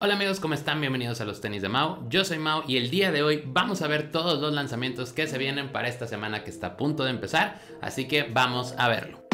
Hola amigos, ¿cómo están? Bienvenidos a los tenis de Mao. Yo soy Mao y el día de hoy vamos a ver todos los lanzamientos que se vienen para esta semana que está a punto de empezar, así que vamos a verlo.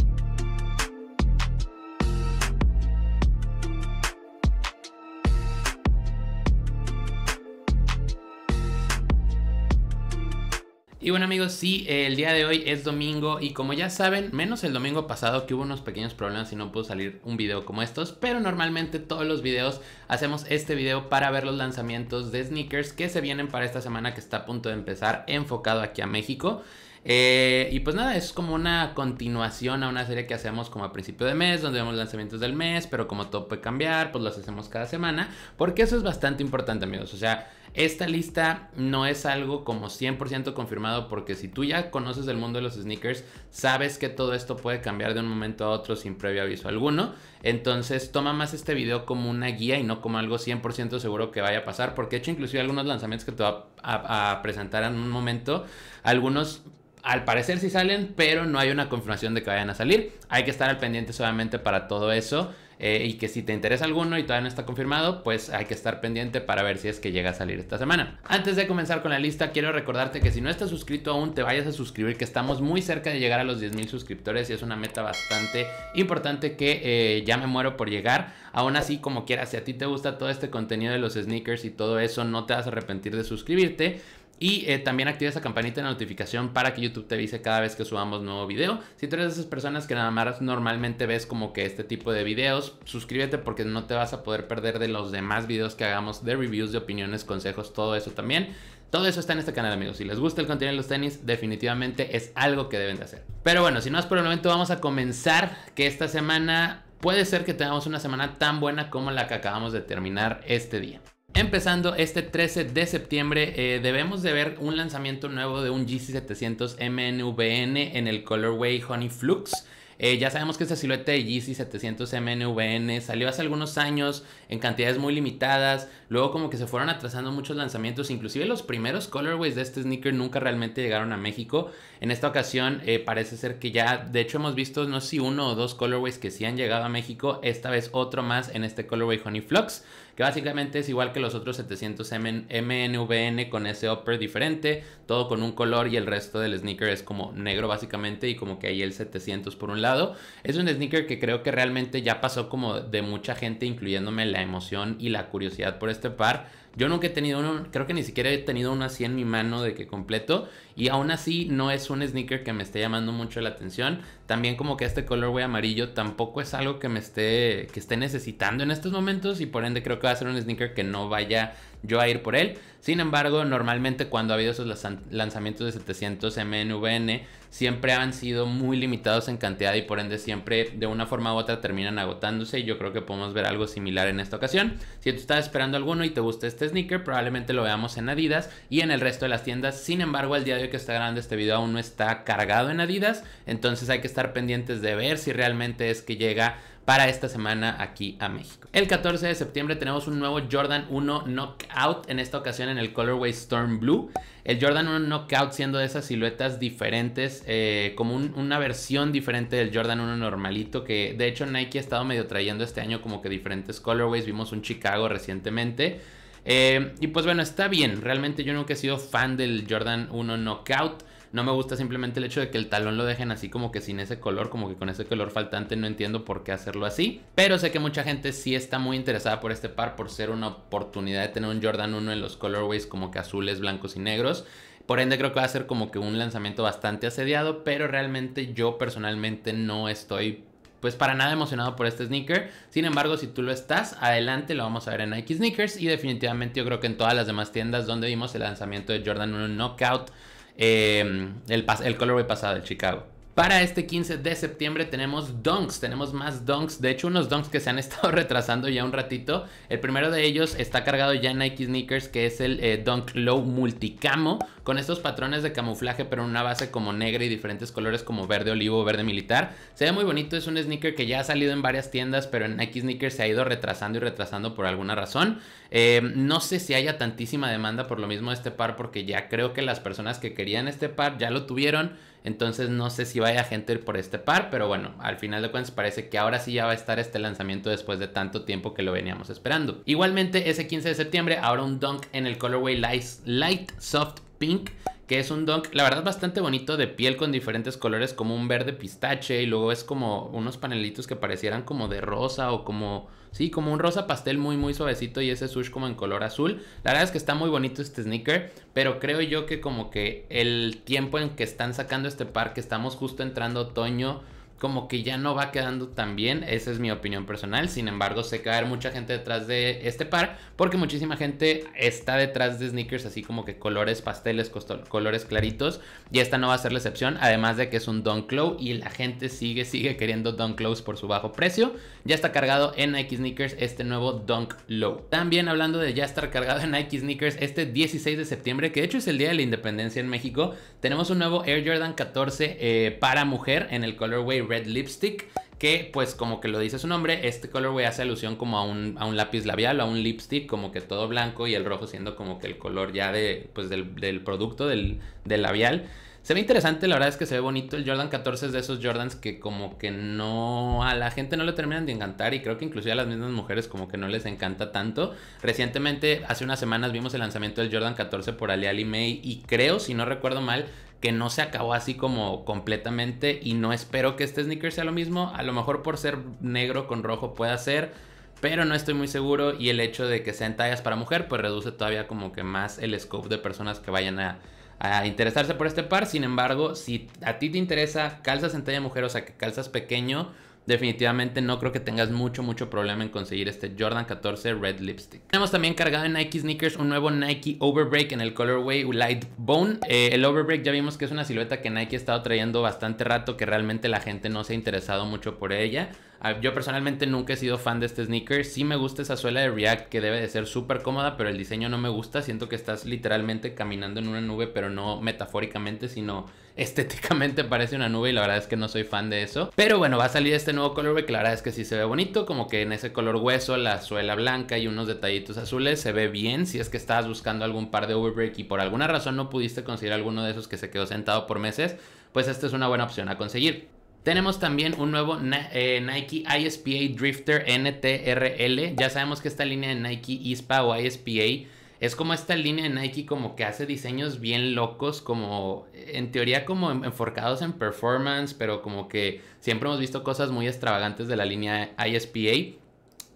Y bueno amigos, sí, el día de hoy es domingo y como ya saben, menos el domingo pasado que hubo unos pequeños problemas y no pudo salir un video como estos, pero normalmente todos los videos hacemos este video para ver los lanzamientos de sneakers que se vienen para esta semana que está a punto de empezar enfocado aquí a México. Eh, y pues nada, es como una continuación a una serie que hacemos como a principio de mes, donde vemos lanzamientos del mes, pero como todo puede cambiar, pues los hacemos cada semana, porque eso es bastante importante amigos, o sea... Esta lista no es algo como 100% confirmado porque si tú ya conoces el mundo de los sneakers, sabes que todo esto puede cambiar de un momento a otro sin previo aviso alguno. Entonces toma más este video como una guía y no como algo 100% seguro que vaya a pasar porque he hecho inclusive algunos lanzamientos que te voy a, presentar en un momento. Algunos al parecer sí salen, pero no hay una confirmación de que vayan a salir. Hay que estar al pendiente solamente para todo eso. Eh, y que si te interesa alguno y todavía no está confirmado, pues hay que estar pendiente para ver si es que llega a salir esta semana. Antes de comenzar con la lista, quiero recordarte que si no estás suscrito aún, te vayas a suscribir, que estamos muy cerca de llegar a los 10.000 suscriptores y es una meta bastante importante que eh, ya me muero por llegar. Aún así, como quieras, si a ti te gusta todo este contenido de los sneakers y todo eso, no te vas a arrepentir de suscribirte. Y eh, también activa esa campanita de notificación para que YouTube te avise cada vez que subamos nuevo video. Si tú eres de esas personas que nada más normalmente ves como que este tipo de videos, suscríbete porque no te vas a poder perder de los demás videos que hagamos de reviews, de opiniones, consejos, todo eso también. Todo eso está en este canal, amigos. Si les gusta el contenido de los tenis, definitivamente es algo que deben de hacer. Pero bueno, si no es por el momento, vamos a comenzar que esta semana puede ser que tengamos una semana tan buena como la que acabamos de terminar este día. Empezando este 13 de septiembre, eh, debemos de ver un lanzamiento nuevo de un GC700 MNVN en el colorway Honey Flux. Eh, ya sabemos que este silueta de Yeezy 700 MNVN salió hace algunos años en cantidades muy limitadas, luego como que se fueron atrasando muchos lanzamientos, inclusive los primeros colorways de este sneaker nunca realmente llegaron a México. En esta ocasión eh, parece ser que ya, de hecho hemos visto no sé si uno o dos colorways que sí han llegado a México, esta vez otro más en este colorway Honey Flux, que básicamente es igual que los otros 700 MNVN con ese upper diferente, todo con un color y el resto del sneaker es como negro básicamente y como que ahí el 700 por un lado lado. Es un sneaker que creo que realmente ya pasó como de mucha gente, incluyéndome la emoción y la curiosidad por este par. Yo nunca he tenido uno, creo que ni siquiera he tenido uno así en mi mano de que completo. Y aún así no es un sneaker que me esté llamando mucho la atención. También como que este colorway amarillo tampoco es algo que me esté, que esté necesitando en estos momentos. Y por ende creo que va a ser un sneaker que no vaya yo a ir por él. Sin embargo, normalmente cuando ha habido esos lanzamientos de 700 MNVN, siempre han sido muy limitados en cantidad y por ende siempre de una forma u otra terminan agotándose y yo creo que podemos ver algo similar en esta ocasión. Si tú estás esperando alguno y te gusta este sneaker, probablemente lo veamos en Adidas y en el resto de las tiendas. Sin embargo, el día de hoy que está grabando este video aún no está cargado en Adidas, entonces hay que estar pendientes de ver si realmente es que llega para esta semana aquí a México. El 14 de septiembre tenemos un nuevo Jordan 1 Knockout, en esta ocasión en el colorway Storm Blue. El Jordan 1 Knockout siendo de esas siluetas diferentes, eh, como una versión diferente del Jordan 1 normalito, que de hecho Nike ha estado medio trayendo este año como que diferentes colorways. Vimos un Chicago recientemente. Eh, y pues bueno, está bien. Realmente yo nunca he sido fan del Jordan 1 Knockout. No me gusta simplemente el hecho de que el talón lo dejen así como que sin ese color, como que con ese color faltante. No entiendo por qué hacerlo así. Pero sé que mucha gente sí está muy interesada por este par por ser una oportunidad de tener un Jordan 1 en los colorways como que azules, blancos y negros. Por ende creo que va a ser como que un lanzamiento bastante asediado, pero realmente yo personalmente no estoy pues para nada emocionado por este sneaker. Sin embargo, si tú lo estás, adelante lo vamos a ver en Nike Sneakers y definitivamente yo creo que en todas las demás tiendas donde vimos el lanzamiento de Jordan 1 Knockout eh, el, el colorway pasado, el Chicago. Para este 15 de septiembre tenemos dunks, tenemos más dunks, de hecho unos dunks que se han estado retrasando ya un ratito. El primero de ellos está cargado ya en Nike Sneakers que es el Donk eh, Dunk Low Multicamo con estos patrones de camuflaje pero en una base como negra y diferentes colores como verde olivo, verde militar. Se ve muy bonito, es un sneaker que ya ha salido en varias tiendas pero en Nike Sneakers se ha ido retrasando y retrasando por alguna razón. Eh, no sé si haya tantísima demanda por lo mismo de este par porque ya creo que las personas que querían este par ya lo tuvieron entonces no sé si vaya gente por este par, pero bueno, al final de cuentas parece que ahora sí ya va a estar este lanzamiento después de tanto tiempo que lo veníamos esperando. Igualmente ese 15 de septiembre habrá un dunk en el colorway Light Soft Pink, que es un dunk, la verdad, bastante bonito de piel con diferentes colores, como un verde pistache, y luego es como unos panelitos que parecieran como de rosa o como, sí, como un rosa pastel muy, muy suavecito y ese sush como en color azul. La verdad es que está muy bonito este sneaker, pero creo yo que como que el tiempo en que están sacando este parque estamos justo entrando otoño, como que ya no va quedando tan bien, esa es mi opinión personal, sin embargo sé caer mucha gente detrás de este par, porque muchísima gente está detrás de sneakers así como que colores pasteles, colores claritos, y esta no va a ser la excepción, además de que es un Dunk Low y la gente sigue, sigue queriendo Dunk Lows por su bajo precio, ya está cargado en Nike Sneakers este nuevo Dunk Low. También hablando de ya estar cargado en Nike Sneakers este 16 de septiembre, que de hecho es el día de la independencia en México, tenemos un nuevo Air Jordan 14 eh, para mujer en el colorway Red Lipstick, que pues como que lo dice su nombre, este colorway hace alusión como a un, a un lápiz labial o a un lipstick, como que todo blanco y el rojo siendo como que el color ya de, pues del, del producto, del, del labial. Se ve interesante, la verdad es que se ve bonito. El Jordan 14 es de esos Jordans que como que no... A la gente no le terminan de encantar y creo que inclusive a las mismas mujeres como que no les encanta tanto. Recientemente, hace unas semanas vimos el lanzamiento del Jordan 14 por Ali Ali May y creo, si no recuerdo mal, que no se acabó así como completamente y no espero que este sneaker sea lo mismo. A lo mejor por ser negro con rojo pueda ser, pero no estoy muy seguro y el hecho de que sean tallas para mujer pues reduce todavía como que más el scope de personas que vayan a, a interesarse por este par. Sin embargo, si a ti te interesa calzas en talla mujer, o sea que calzas pequeño, definitivamente no creo que tengas mucho, mucho problema en conseguir este Jordan 14 Red Lipstick. Tenemos también cargado en Nike Sneakers un nuevo Nike Overbreak en el colorway Light Bone. Eh, el Overbreak ya vimos que es una silueta que Nike ha estado trayendo bastante rato, que realmente la gente no se ha interesado mucho por ella. Ah, yo personalmente nunca he sido fan de este sneaker. Sí me gusta esa suela de React que debe de ser súper cómoda, pero el diseño no me gusta. Siento que estás literalmente caminando en una nube, pero no metafóricamente, sino estéticamente parece una nube y la verdad es que no soy fan de eso. Pero bueno, va a salir este nuevo color que la verdad es que sí se ve bonito, como que en ese color hueso, la suela blanca y unos detallitos azules se ve bien. Si es que estabas buscando algún par de overbreak y por alguna razón no pudiste conseguir alguno de esos que se quedó sentado por meses, pues esta es una buena opción a conseguir. Tenemos también un nuevo eh, Nike ISPA Drifter NTRL. Ya sabemos que esta línea de Nike ISPA o ISPA es como esta línea de Nike como que hace diseños bien locos, como en teoría como enfocados en performance, pero como que siempre hemos visto cosas muy extravagantes de la línea ISPA.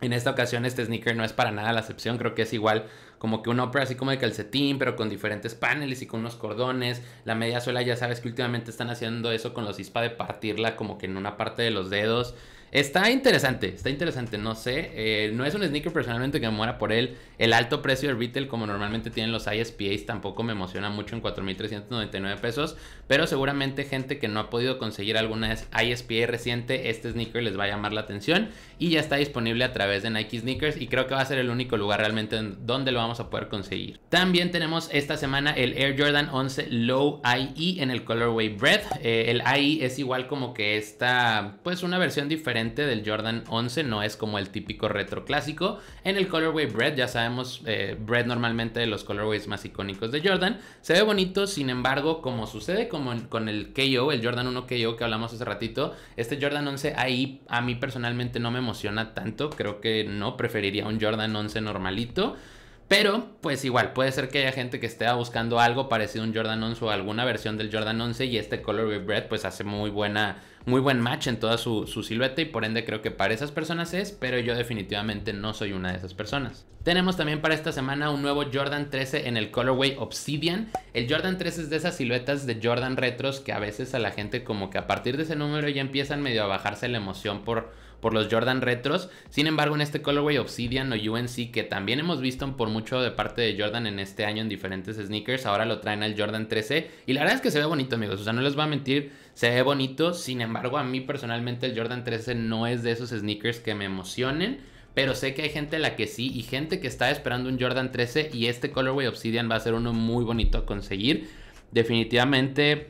En esta ocasión este sneaker no es para nada la excepción, creo que es igual como que un opera así como de calcetín, pero con diferentes paneles y con unos cordones. La media suela ya sabes que últimamente están haciendo eso con los ISPA de partirla como que en una parte de los dedos. Está interesante, está interesante, no sé. Eh, no es un sneaker personalmente que me muera por él. El alto precio de retail, como normalmente tienen los ISPAs, tampoco me emociona mucho en 4.399 pesos. Pero seguramente gente que no ha podido conseguir alguna ISPA reciente, este sneaker les va a llamar la atención. Y ya está disponible a través de Nike Sneakers. Y creo que va a ser el único lugar realmente donde lo vamos a poder conseguir. También tenemos esta semana el Air Jordan 11 Low IE en el colorway Breath. Eh, el IE es igual como que esta, pues una versión diferente del Jordan 11, no es como el típico retro clásico. En el colorway Bread, ya sabemos, eh, Bread normalmente de los colorways más icónicos de Jordan, se ve bonito, sin embargo, como sucede como con el KO, el Jordan 1 KO que hablamos hace ratito, este Jordan 11 ahí a mí personalmente no me emociona tanto, creo que no, preferiría un Jordan 11 normalito. Pero, pues igual, puede ser que haya gente que esté buscando algo parecido a un Jordan 11 o alguna versión del Jordan 11 y este Colorway Red pues hace muy buena, muy buen match en toda su, su, silueta y por ende creo que para esas personas es, pero yo definitivamente no soy una de esas personas. Tenemos también para esta semana un nuevo Jordan 13 en el Colorway Obsidian. El Jordan 13 es de esas siluetas de Jordan retros que a veces a la gente como que a partir de ese número ya empiezan medio a bajarse la emoción por por los Jordan Retros. Sin embargo, en este colorway Obsidian o UNC, que también hemos visto por mucho de parte de Jordan en este año en diferentes sneakers, ahora lo traen al Jordan 13. Y la verdad es que se ve bonito, amigos. O sea, no les voy a mentir, se ve bonito. Sin embargo, a mí personalmente el Jordan 13 no es de esos sneakers que me emocionen. Pero sé que hay gente a la que sí y gente que está esperando un Jordan 13 y este colorway Obsidian va a ser uno muy bonito a conseguir. Definitivamente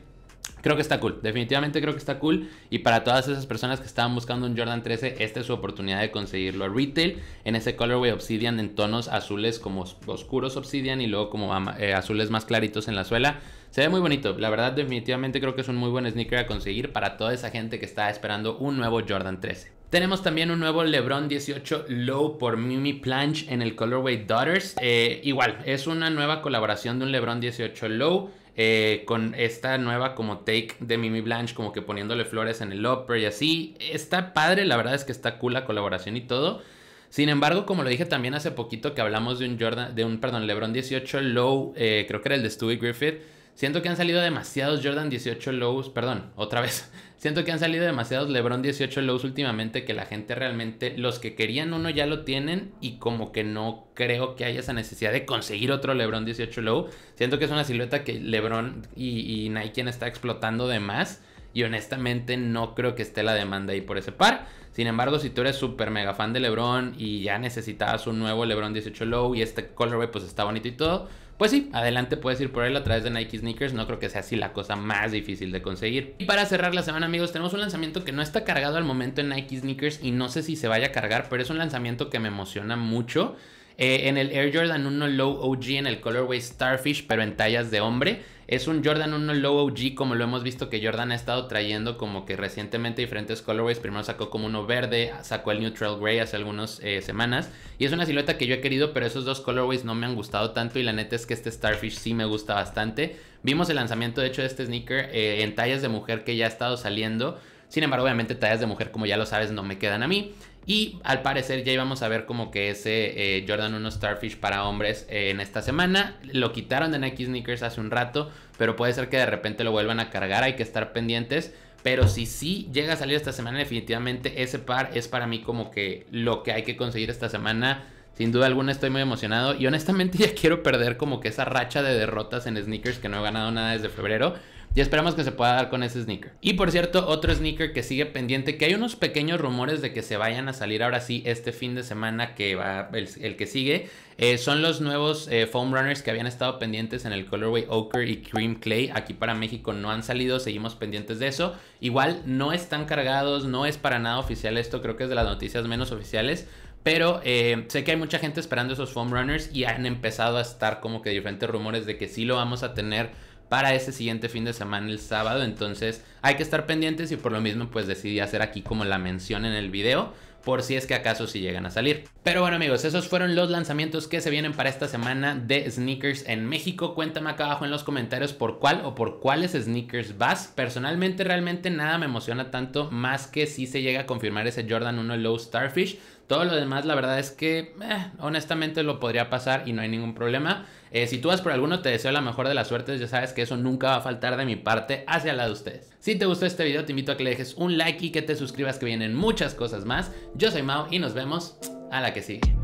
Creo que está cool, definitivamente creo que está cool. Y para todas esas personas que estaban buscando un Jordan 13, esta es su oportunidad de conseguirlo a retail en ese colorway obsidian en tonos azules como oscuros obsidian y luego como eh, azules más claritos en la suela. Se ve muy bonito, la verdad definitivamente creo que es un muy buen sneaker a conseguir para toda esa gente que está esperando un nuevo Jordan 13. Tenemos también un nuevo LeBron 18 Low por Mimi planch en el colorway Daughters. Eh, igual, es una nueva colaboración de un LeBron 18 Low. Eh, con esta nueva como take de Mimi Blanche, como que poniéndole flores en el upper y así. Está padre, la verdad es que está cool la colaboración y todo. Sin embargo, como lo dije también hace poquito que hablamos de un Jordan, de un, perdón, LeBron 18 Low, eh, creo que era el de Stewie Griffith Siento que han salido demasiados Jordan 18 lows, perdón, otra vez. Siento que han salido demasiados LeBron 18 lows últimamente que la gente realmente, los que querían uno ya lo tienen y como que no creo que haya esa necesidad de conseguir otro LeBron 18 low. Siento que es una silueta que LeBron y, y Nike está explotando de más y honestamente no creo que esté la demanda ahí por ese par. Sin embargo, si tú eres súper mega fan de LeBron y ya necesitabas un nuevo LeBron 18 low y este colorway pues está bonito y todo pues sí, adelante puedes ir por él a través de Nike Sneakers, no creo que sea así la cosa más difícil de conseguir. Y para cerrar la semana amigos, tenemos un lanzamiento que no está cargado al momento en Nike Sneakers y no sé si se vaya a cargar, pero es un lanzamiento que me emociona mucho. Eh, en el Air Jordan 1 Low OG en el colorway Starfish, pero en tallas de hombre. Es un Jordan 1 Low OG, como lo hemos visto que Jordan ha estado trayendo como que recientemente diferentes colorways. Primero sacó como uno verde, sacó el Neutral Gray hace algunas eh, semanas. Y es una silueta que yo he querido, pero esos dos colorways no me han gustado tanto. Y la neta es que este Starfish sí me gusta bastante. Vimos el lanzamiento, de hecho, de este sneaker eh, en tallas de mujer que ya ha estado saliendo. Sin embargo, obviamente tallas de mujer, como ya lo sabes, no me quedan a mí. Y al parecer ya íbamos a ver como que ese eh, Jordan 1 Starfish para hombres eh, en esta semana. Lo quitaron de Nike Sneakers hace un rato, pero puede ser que de repente lo vuelvan a cargar, hay que estar pendientes. Pero si sí llega a salir esta semana, definitivamente ese par es para mí como que lo que hay que conseguir esta semana. Sin duda alguna estoy muy emocionado y honestamente ya quiero perder como que esa racha de derrotas en sneakers que no he ganado nada desde febrero y esperamos que se pueda dar con ese sneaker. Y por cierto, otro sneaker que sigue pendiente, que hay unos pequeños rumores de que se vayan a salir ahora sí este fin de semana que va el, que sigue, eh, son los nuevos eh, foam runners que habían estado pendientes en el colorway ochre y cream clay. Aquí para México no han salido, seguimos pendientes de eso. Igual no están cargados, no es para nada oficial esto, creo que es de las noticias menos oficiales. Pero eh, sé que hay mucha gente esperando esos foam runners y han empezado a estar como que diferentes rumores de que sí lo vamos a tener para ese siguiente fin de semana el sábado. Entonces hay que estar pendientes y por lo mismo pues decidí hacer aquí como la mención en el video por si es que acaso si llegan a salir. Pero bueno amigos, esos fueron los lanzamientos que se vienen para esta semana de sneakers en México. Cuéntame acá abajo en los comentarios por cuál o por cuáles sneakers vas. Personalmente realmente nada me emociona tanto más que si se llega a confirmar ese Jordan 1 Low Starfish. Todo lo demás, la verdad es que eh, honestamente lo podría pasar y no hay ningún problema. Eh, si tú vas por alguno, te deseo la mejor de las suertes. Ya sabes que eso nunca va a faltar de mi parte hacia la de ustedes. Si te gustó este video, te invito a que le dejes un like y que te suscribas que vienen muchas cosas más. Yo soy Mao y nos vemos a la que sigue.